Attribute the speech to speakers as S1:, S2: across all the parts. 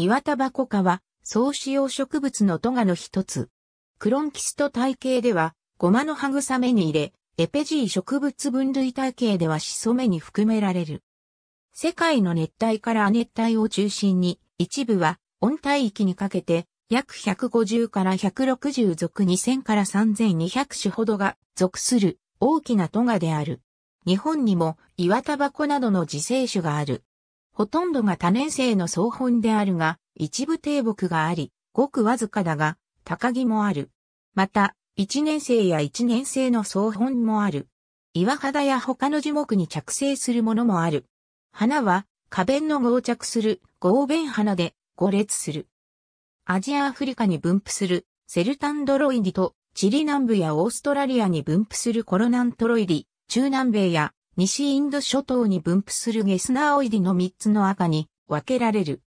S1: 岩田箱科は、総使用植物のトガの一つ。クロンキスト体系では、ゴマの葉さめに入れ、エペジー植物分類体系ではシソメに含められる。世界の熱帯から亜熱帯を中心に、一部は温帯域にかけて、約150から160属2000から3200種ほどが属する大きなトガである。日本にも岩タバコなどの自生種がある。ほとんどが多年生の総本であるが、一部低木があり、ごくわずかだが、高木もある。また、一年生や一年生の総本もある。岩肌や他の樹木に着生するものもある。花は、花弁の合着する合弁花で五列する。アジアアフリカに分布するセルタンドロイディとチリ南部やオーストラリアに分布するコロナントロイディ、中南米や西インド諸島に分布するゲスナーオイディの3つの赤に分けられる。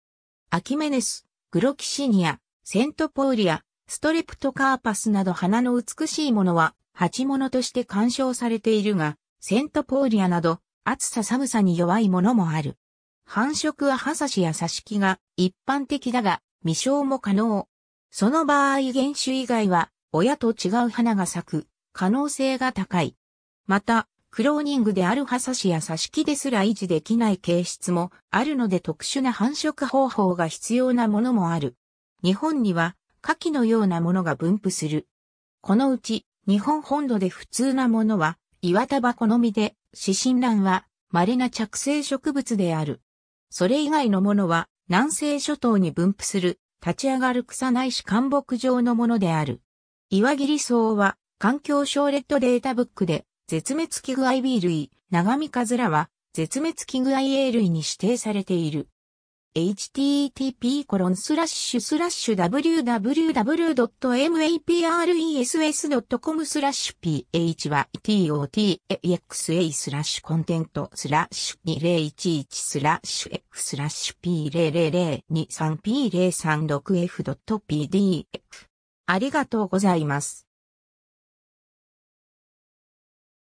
S1: アキメネス、グロキシニア、セントポーリア、ストレプトカーパスなど花の美しいものは鉢物として鑑賞されているが、セントポーリアなど暑さ寒さに弱いものもある。繁殖は葉差しや挿し木が一般的だが、未生も可能。その場合原種以外は親と違う花が咲く可能性が高い。また、クローニングである葉サしやサし木ですら維持できない形質もあるので特殊な繁殖方法が必要なものもある。日本にはカキのようなものが分布する。このうち日本本土で普通なものは岩束好みで、ンランは稀な着生植物である。それ以外のものは南西諸島に分布する立ち上がる草ないし干木状のものである。岩切草は環境省レッドデータブックで絶滅危惧 IB 類、長見カズラは、絶滅危惧 IA 類に指定されている。http コロンスラッシュスラッシュ www.mapres.com スラッシュ ph は totaxa スラッシュコンテンラッシュ2011スラッシュ x スラッシュ p00023p036f.pdf ありがとうございます。